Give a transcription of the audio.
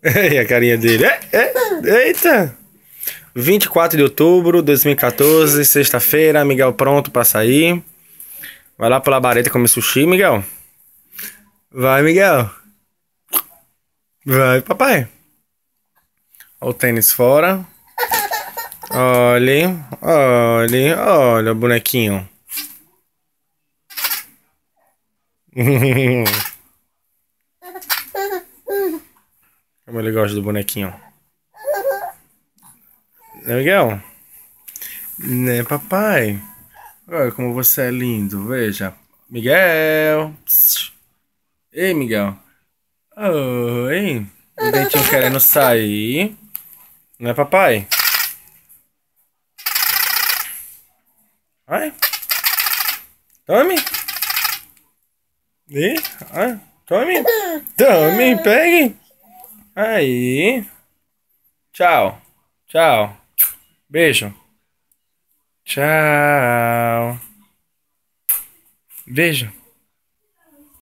e a carinha dele. É, é, eita! 24 de outubro de 2014, sexta-feira, Miguel pronto pra sair. Vai lá pro Labareta comer sushi, Miguel. Vai, Miguel. Vai, papai. Olha o tênis fora. Olha, olha, olha o bonequinho. Como ele gosta do bonequinho. Né, Miguel? Né, papai? Olha como você é lindo, veja. Miguel! Psst. Ei, Miguel. Oi. O dentinho querendo sair. Né, papai? Ai. Tome. Ih, ai. Tome. Tome, pegue. Aí. Tchau. Tchau. Beijo. Tchau. Beijo.